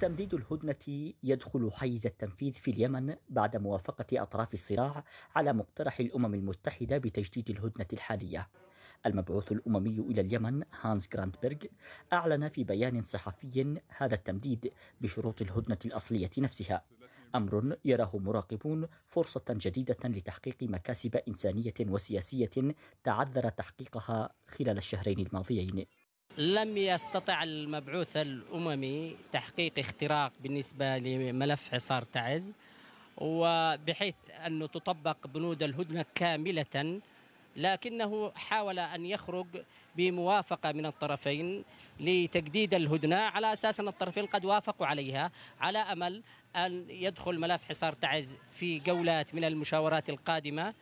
تمديد الهدنة يدخل حيز التنفيذ في اليمن بعد موافقة أطراف الصراع على مقترح الأمم المتحدة بتجديد الهدنة الحالية. المبعوث الأممي إلى اليمن هانز جراندبرغ أعلن في بيان صحفي هذا التمديد بشروط الهدنة الأصلية نفسها أمر يراه مراقبون فرصة جديدة لتحقيق مكاسب إنسانية وسياسية تعذر تحقيقها خلال الشهرين الماضيين لم يستطع المبعوث الأممي تحقيق اختراق بالنسبة لملف حصار تعز وبحيث أنه تطبق بنود الهدنة كاملة لكنه حاول أن يخرج بموافقة من الطرفين لتجديد الهدنة على أساس أن الطرفين قد وافقوا عليها على أمل أن يدخل ملف حصار تعز في جولات من المشاورات القادمة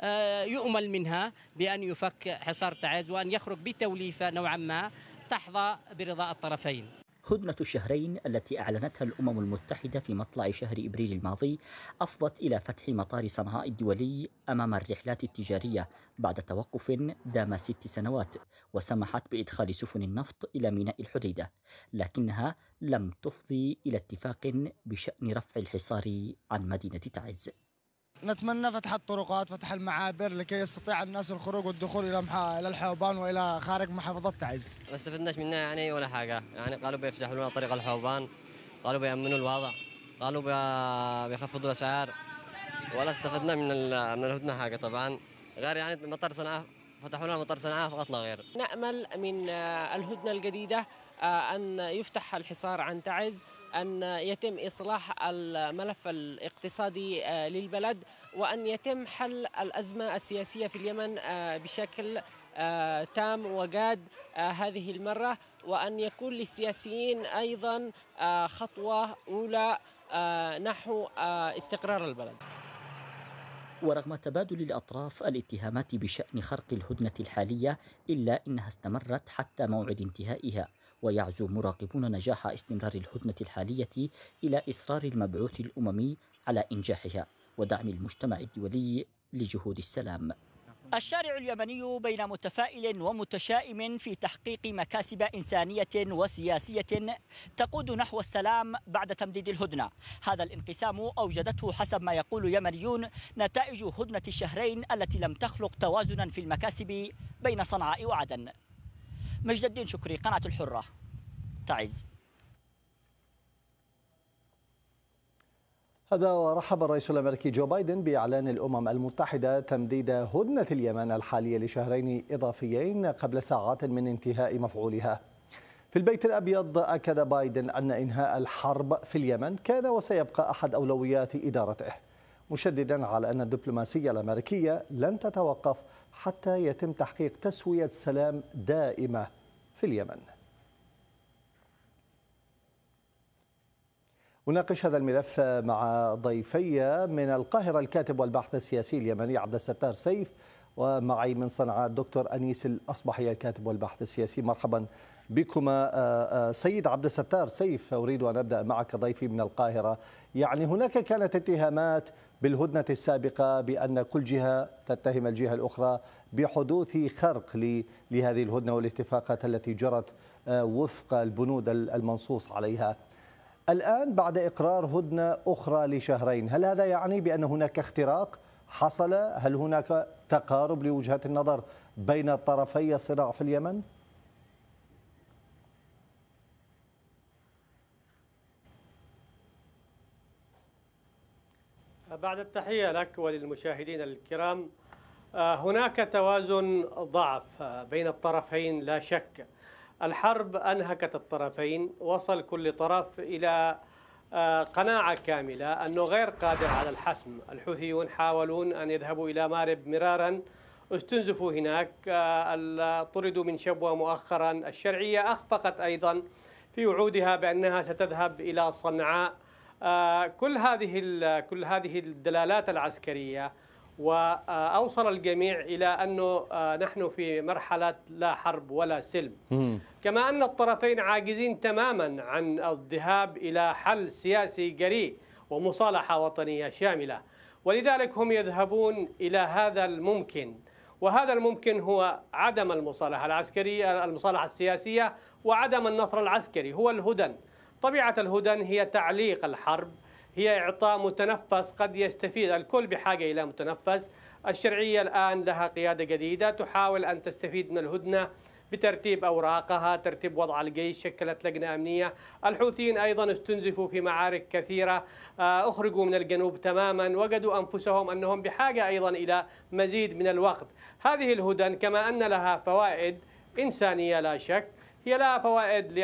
آه، يؤمل منها بأن يفك حصار تعز وأن يخرج بتوليفة نوعا ما تحظى برضاء الطرفين هدنة الشهرين التي أعلنتها الأمم المتحدة في مطلع شهر إبريل الماضي أفضت إلى فتح مطار صنعاء الدولي أمام الرحلات التجارية بعد توقف دام ست سنوات وسمحت بإدخال سفن النفط إلى ميناء الحديدة لكنها لم تفضي إلى اتفاق بشأن رفع الحصار عن مدينة تعز نتمنى فتح الطرقات فتح المعابر لكي يستطيع الناس الخروج والدخول الى الى الحوبان والى خارج محافظه تعز. ما استفدناش منها يعني ولا حاجه، يعني قالوا بيفتحوا لنا طريق الحوبان، قالوا بيامنوا الوضع، قالوا بيخفضوا الاسعار ولا استفدنا من من الهدنه حاجه طبعا، غير يعني مطار صنعاء فتحوا لنا مطار صنعاء فقط لا غير. نامل من الهدنه الجديده آه، ان يفتح الحصار عن تعز أن يتم إصلاح الملف الاقتصادي آه، للبلد وأن يتم حل الأزمة السياسية في اليمن آه، بشكل آه، تام وجاد هذه المرة وأن يكون للسياسيين أيضا خطوة أولى نحو استقرار البلد ورغم تبادل الأطراف الاتهامات بشأن خرق الهدنة الحالية إلا إنها استمرت حتى موعد انتهائها ويعزو مراقبون نجاح استمرار الهدنة الحالية إلى إصرار المبعوث الأممي على إنجاحها ودعم المجتمع الدولي لجهود السلام الشارع اليمني بين متفائل ومتشائم في تحقيق مكاسب إنسانية وسياسية تقود نحو السلام بعد تمديد الهدنة هذا الانقسام أوجدته حسب ما يقول يمنيون نتائج هدنة الشهرين التي لم تخلق توازنا في المكاسب بين صنعاء وعدن مجد الدين شكري قناة الحرة تعز هذا ورحب الرئيس الامريكي جو بايدن باعلان الامم المتحده تمديد هدنه اليمن الحاليه لشهرين اضافيين قبل ساعات من انتهاء مفعولها. في البيت الابيض اكد بايدن ان انهاء الحرب في اليمن كان وسيبقى احد اولويات ادارته. مشددا على ان الدبلوماسيه الامريكيه لن تتوقف حتى يتم تحقيق تسوية سلام دائمة في اليمن أناقش هذا الملف مع ضيفي من القاهرة الكاتب والباحث السياسي اليمني عبد الستار سيف ومعي من صنعاء الدكتور أنيس الأصبحي الكاتب والباحث السياسي مرحبا بكما آه، آه، سيد عبد الستار سيف أريد أن أبدأ معك ضيفي من القاهرة يعني هناك كانت اتهامات بالهدنة السابقة بأن كل جهة تتهم الجهة الأخرى بحدوث خرق لهذه الهدنة والاتفاقات التي جرت آه، وفق البنود المنصوص عليها الآن بعد إقرار هدنة أخرى لشهرين هل هذا يعني بأن هناك اختراق حصل هل هناك تقارب لوجهات النظر بين طرفي الصراع في اليمن؟ بعد التحية لك وللمشاهدين الكرام آه، هناك توازن ضعف آه، بين الطرفين لا شك الحرب أنهكت الطرفين وصل كل طرف إلى آه، قناعة كاملة أنه غير قادر على الحسم الحوثيون حاولون أن يذهبوا إلى مارب مرارا استنزفوا هناك طردوا من شبوة مؤخرا الشرعية أخفقت أيضا في وعودها بأنها ستذهب إلى صنعاء آه، كل هذه كل هذه الدلالات العسكريه واوصل الجميع الى انه آه، نحن في مرحله لا حرب ولا سلم. كما ان الطرفين عاجزين تماما عن الذهاب الى حل سياسي جريء ومصالحه وطنيه شامله. ولذلك هم يذهبون الى هذا الممكن وهذا الممكن هو عدم المصالحه العسكريه المصالحه السياسيه وعدم النصر العسكري هو الهدن. طبيعة الهدن هي تعليق الحرب هي إعطاء متنفس قد يستفيد الكل بحاجة إلى متنفس الشرعية الآن لها قيادة جديدة تحاول أن تستفيد من الهدنة بترتيب أوراقها ترتيب وضع الجيش شكلت لجنة أمنية الحوثيين أيضا استنزفوا في معارك كثيرة آه، أخرجوا من الجنوب تماما وجدوا أنفسهم أنهم بحاجة أيضا إلى مزيد من الوقت هذه الهدن كما أن لها فوائد إنسانية لا شك هي لها فوائد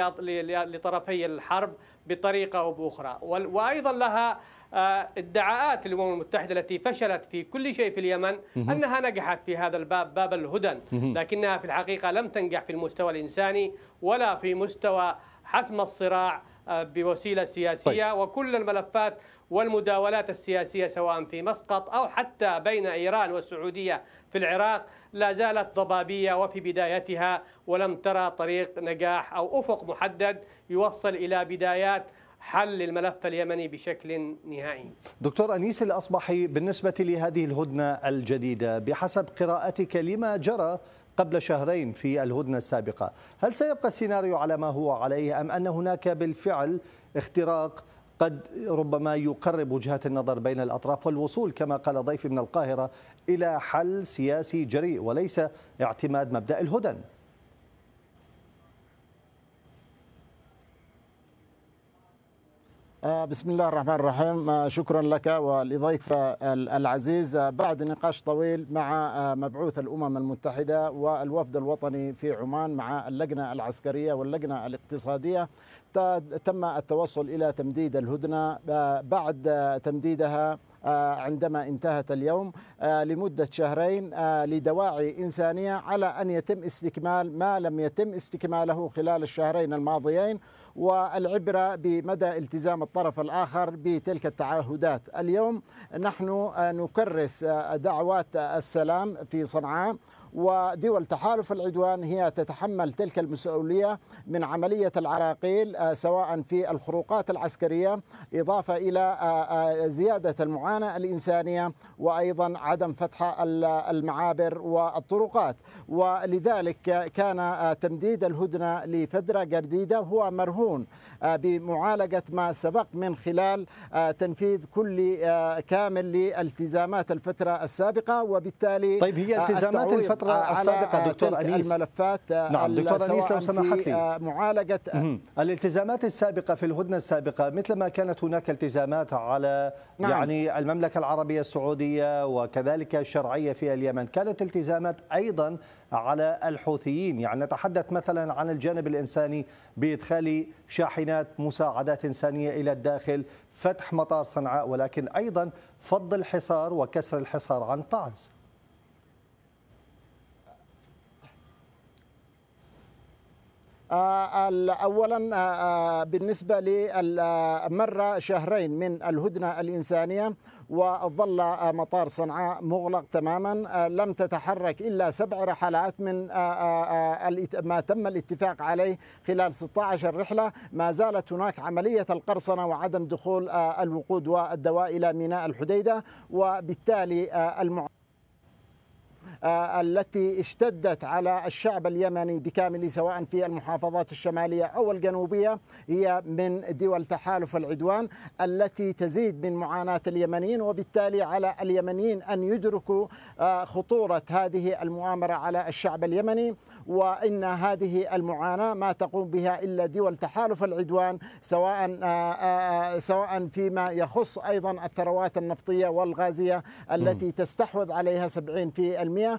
لطرفي الحرب بطريقه او باخرى وايضا لها آه، ادعاءات الامم المتحده التي فشلت في كل شيء في اليمن انها نجحت في هذا الباب باب الهدن لكنها في الحقيقه لم تنجح في المستوى الانساني ولا في مستوى حسم الصراع بوسيله سياسيه طيب. وكل الملفات والمداولات السياسيه سواء في مسقط او حتى بين ايران والسعوديه في العراق لا زالت ضبابيه وفي بدايتها ولم ترى طريق نجاح او افق محدد يوصل الى بدايات حل الملف اليمني بشكل نهائي. دكتور انيس الاصبحي بالنسبه لهذه الهدنه الجديده بحسب قراءتك لما جرى قبل شهرين في الهدنة السابقة هل سيبقى السيناريو على ما هو عليه أم أن هناك بالفعل اختراق قد ربما يقرب وجهات النظر بين الأطراف والوصول كما قال ضيفي من القاهرة إلى حل سياسي جريء وليس اعتماد مبدأ الهدن آه، بسم الله الرحمن الرحيم آه، شكرا لك ولضيف العزيز آه، بعد نقاش طويل مع مبعوث الأمم المتحدة والوفد الوطني في عمان مع اللجنة العسكرية واللجنة الاقتصادية تم التوصل إلى تمديد الهدنة بعد تمديدها آه، عندما انتهت اليوم آه، لمدة شهرين آه، لدواعي إنسانية على أن يتم استكمال ما لم يتم استكماله خلال الشهرين الماضيين والعبرة بمدى التزام الطرف الآخر بتلك التعهدات اليوم نحن نكرس دعوات السلام في صنعاء ودول تحالف العدوان هي تتحمل تلك المسؤولية من عملية العراقيل آه، سواء في الخروقات العسكرية إضافة إلى آه، آه، زيادة المعاناة الإنسانية وأيضا عدم فتح المعابر والطرقات ولذلك كان تمديد الهدنة لفترة جديدة هو مرهون بمعالجة ما سبق من خلال تنفيذ كل كامل لالتزامات الفترة السابقة وبالتالي طيب هي التزامات الفترة الفترة السابقة آه، آه، دكتور أنيس الملفات آه، نعم دكتور أنيس لو سمحت لي معالجة الالتزامات السابقة في الهدنة السابقة مثل ما كانت هناك التزامات على نعم. يعني المملكة العربية السعودية وكذلك الشرعية في اليمن كانت التزامات أيضا على الحوثيين يعني نتحدث مثلا عن الجانب الإنساني بإدخال شاحنات مساعدات إنسانية إلى الداخل فتح مطار صنعاء ولكن أيضا فض الحصار وكسر الحصار عن طعز آه، اولا آه، آه، بالنسبه لمر شهرين من الهدنه الانسانيه وظل مطار صنعاء مغلق تماما لم تتحرك الا سبع رحلات من ما تم الاتفاق عليه خلال 16 رحله ما زالت هناك عمليه القرصنه وعدم دخول الوقود والدواء الى ميناء الحديده وبالتالي المع... آه، التي اشتدت على الشعب اليمني بكامله سواء في المحافظات الشمالية أو الجنوبية هي من دول تحالف العدوان التي تزيد من معاناة اليمنيين وبالتالي على اليمنيين أن يدركوا آه، خطورة هذه المؤامرة على الشعب اليمني وان هذه المعاناه ما تقوم بها الا دول تحالف العدوان سواء آه، آه، آه، سواء فيما يخص ايضا الثروات النفطيه والغازيه التي تستحوذ عليها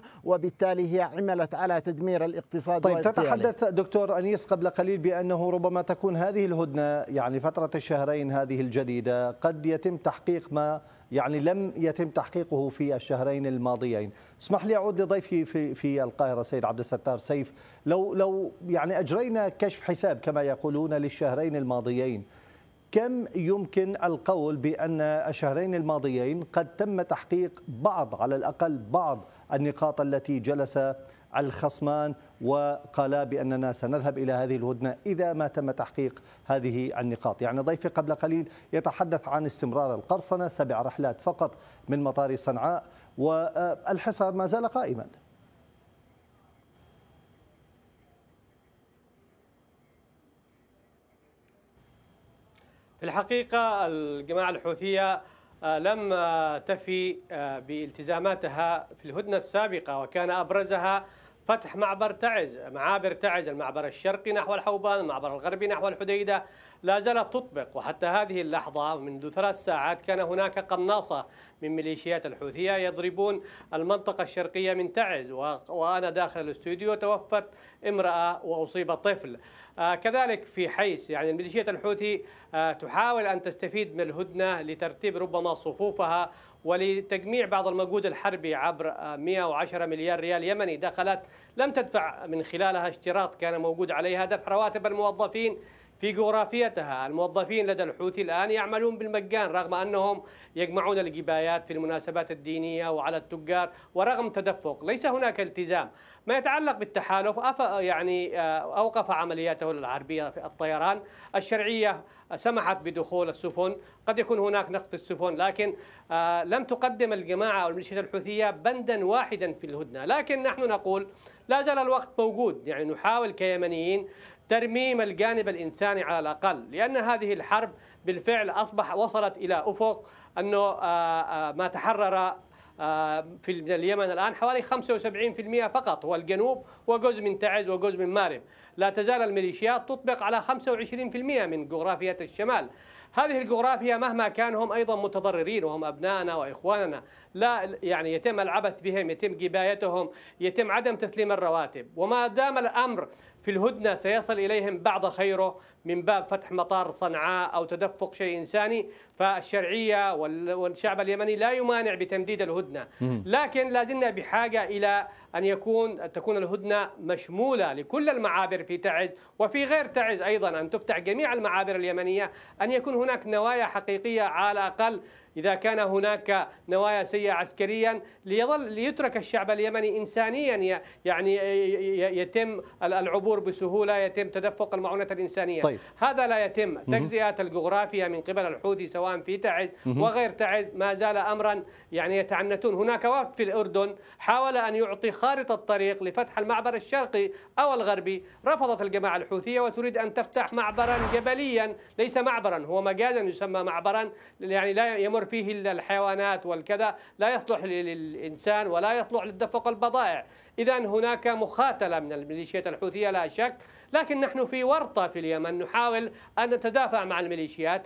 70% وبالتالي هي عملت على تدمير الاقتصاد طيب تتحدث دكتور انيس قبل قليل بانه ربما تكون هذه الهدنه يعني فتره الشهرين هذه الجديده قد يتم تحقيق ما يعني لم يتم تحقيقه في الشهرين الماضيين اسمح لي أعود لضيفي في, في القاهرة سيد عبد الستار سيف لو, لو يعني أجرينا كشف حساب كما يقولون للشهرين الماضيين كم يمكن القول بأن الشهرين الماضيين قد تم تحقيق بعض على الأقل بعض النقاط التي جلس الخصمان وقالا بأننا سنذهب إلى هذه الهدنة إذا ما تم تحقيق هذه النقاط يعني ضيفي قبل قليل يتحدث عن استمرار القرصنة سبع رحلات فقط من مطار صنعاء والحصار ما زال قائما الحقيقة الجماعة الحوثية آه، لم آه، تفي آه، بالتزاماتها في الهدنة السابقة وكان أبرزها فتح معبر تعز معابر تعز المعبر الشرقي نحو الحوبان المعبر الغربي نحو الحديدة لا زالت تطبق وحتى هذه اللحظة منذ ثلاث ساعات كان هناك قناصة من ميليشيات الحوثية يضربون المنطقة الشرقية من تعز وأنا داخل الاستوديو توفت امرأة وأصيب طفل آه، كذلك في حيس يعني الميليشيات الحوثي آه، تحاول أن تستفيد من الهدنة لترتيب ربما صفوفها ولتجميع بعض المجهود الحربي عبر 110 آه، مليار ريال يمني دخلت لم تدفع من خلالها اشتراط كان موجود عليها دفع رواتب الموظفين في جغرافيتها الموظفين لدى الحوثي الآن يعملون بالمجان رغم أنهم يجمعون الجبايات في المناسبات الدينية وعلى التجار ورغم تدفق ليس هناك التزام ما يتعلق بالتحالف يعني آه، أوقف عملياته العربية في الطيران الشرعية سمحت بدخول السفن قد يكون هناك نقص في السفن لكن آه، لم تقدم الجماعة أو الميليشيات الحوثية بندا واحدا في الهدنة لكن نحن نقول لا زال الوقت موجود يعني نحاول كيمنيين ترميم الجانب الإنساني على الأقل لأن هذه الحرب بالفعل أصبح وصلت إلى أفق أنه آه، آه، ما تحرر آه، في اليمن الآن حوالي 75% فقط هو الجنوب وجزء من تعز وجزء من مارب لا تزال الميليشيات تطبق على 25% من جغرافية الشمال هذه الجغرافيا مهما كان هم أيضا متضررين وهم أبنائنا وإخواننا لا يعني يتم العبث بهم يتم جبايتهم يتم عدم تسليم الرواتب وما دام الأمر في الهدنة سيصل إليهم بعض خيره من باب فتح مطار صنعاء أو تدفق شيء إنساني فالشرعية والشعب اليمني لا يمانع بتمديد الهدنة لكن لازلنا بحاجة إلى أن يكون تكون الهدنة مشمولة لكل المعابر في تعز وفي غير تعز أيضا أن تفتح جميع المعابر اليمنية أن يكون هناك نوايا حقيقية على الأقل إذا كان هناك نوايا سيئة عسكريا ليظل ليترك الشعب اليمني إنسانيا يعني يتم العبور بسهولة يتم تدفق المعونة الإنسانية طيب. هذا لا يتم تجزئة الجغرافية من قبل الحوثي سواء في تعز وغير تعز ما زال أمرا يعني يتعنتون هناك وفد في الأردن حاول أن يعطي خارطة طريق لفتح المعبر الشرقي أو الغربي رفضت الجماعة الحوثية وتريد أن تفتح معبرا جبليا ليس معبرا هو مجازا يسمى معبرا يعني لا يمر فيه إلا الحيوانات والكذا لا يصلح للإنسان ولا يصلح للدفق البضائع إذا هناك مخاتلة من الميليشيات الحوثية لا شك لكن نحن في ورطة في اليمن نحاول أن نتدافع مع الميليشيات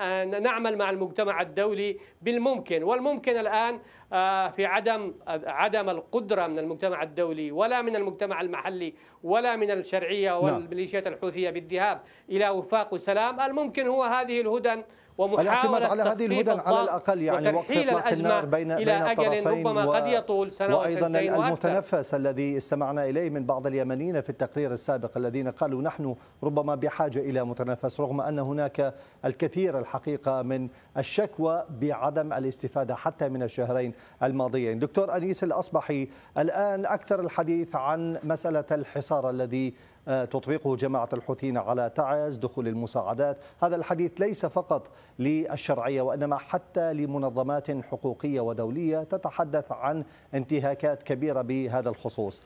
أن نعمل مع المجتمع الدولي بالممكن والممكن الآن آه، في عدم عدم القدرة من المجتمع الدولي ولا من المجتمع المحلي ولا من الشرعية نعم. والميليشيات الحوثية بالذهاب إلى وفاق وسلام الممكن هو هذه الهدن ومحاوله على هذه الهدى على الاقل يعني وقف اطلاق النار بين الى اجل ربما و... قد يطول سنه وايضا المتنفس الذي استمعنا اليه من بعض اليمنيين في التقرير السابق الذين قالوا نحن ربما بحاجه الى متنفس رغم ان هناك الكثير الحقيقه من الشكوى بعدم الاستفاده حتى من الشهرين الماضيين. دكتور انيس الاصبحي الان اكثر الحديث عن مساله الحصار الذي آه، تطبقه جماعة الحوثيين على تعز دخول المساعدات هذا الحديث ليس فقط للشرعية وإنما حتى لمنظمات حقوقية ودولية تتحدث عن انتهاكات كبيرة بهذا الخصوص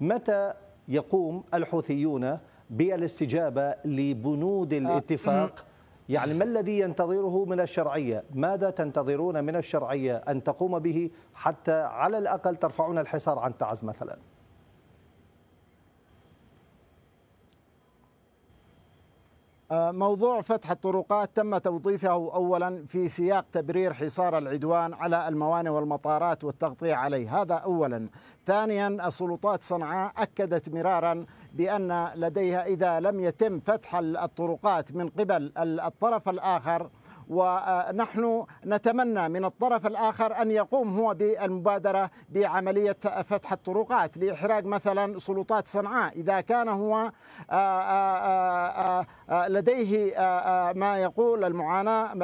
متى يقوم الحوثيون بالاستجابة لبنود آه، الاتفاق يعني ما الذي ينتظره من الشرعية ماذا تنتظرون من الشرعية أن تقوم به حتى على الأقل ترفعون الحصار عن تعز مثلا آه، موضوع فتح الطرقات تم توظيفه اولا في سياق تبرير حصار العدوان على الموانئ والمطارات والتغطيه عليه، هذا اولا. ثانيا السلطات صنعاء اكدت مرارا بان لديها اذا لم يتم فتح الطرقات من قبل الطرف الاخر ونحن نتمنى من الطرف الآخر أن يقوم هو بالمبادرة بعملية فتح الطرقات لإحراج مثلا سلطات صنعاء إذا كان هو آه، آه، آه، لديه ما يقول المعاناة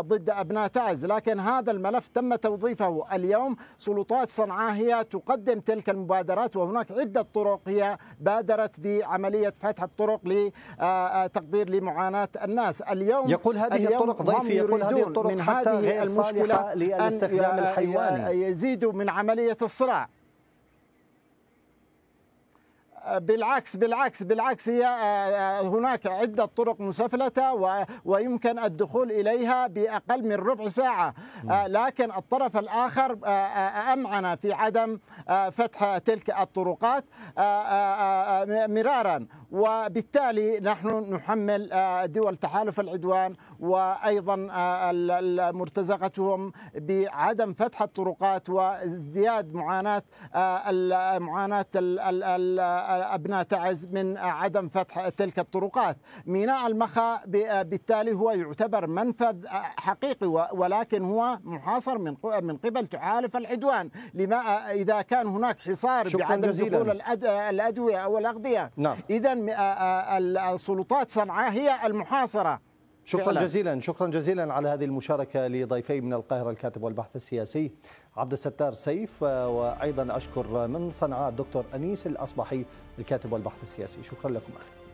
ضد أبناء تعز لكن هذا الملف تم توظيفه اليوم سلطات صنعاء هي تقدم تلك المبادرات وهناك عدة طرق هي بادرت بعملية فتح الطرق لتقدير لمعاناة الناس اليوم يقول هذه اليوم الطرق ضيف في كل هذه الطرق من هذه المشكلة للاستخدام الحيواني يزيدوا من عملية الصراع بالعكس بالعكس بالعكس هي آه، آه، هناك عدة طرق مسفلتة ويمكن الدخول إليها بأقل من ربع ساعة آه، لكن الطرف الآخر أمعن في عدم فتح تلك الطرقات مرارا وبالتالي نحن نحمل دول تحالف العدوان وأيضا مرتزقتهم بعدم فتح الطرقات وازدياد معاناة معاناة أبناء تعز من عدم فتح تلك الطرقات ميناء المخا بالتالي هو يعتبر منفذ حقيقي ولكن هو محاصر من من قبل تعالف العدوان لما إذا كان هناك حصار بعدم دخول الأدوية أو الأغذية نعم. إذا السلطات صنعاء هي المحاصرة شكرا جزيلا شكرا جزيلا على هذه المشاركة لضيفي من القاهرة الكاتب والبحث السياسي عبد الستار سيف وايضا اشكر من صنعاء الدكتور انيس الاصبحي الكاتب والبحث السياسي شكرا لكم اخي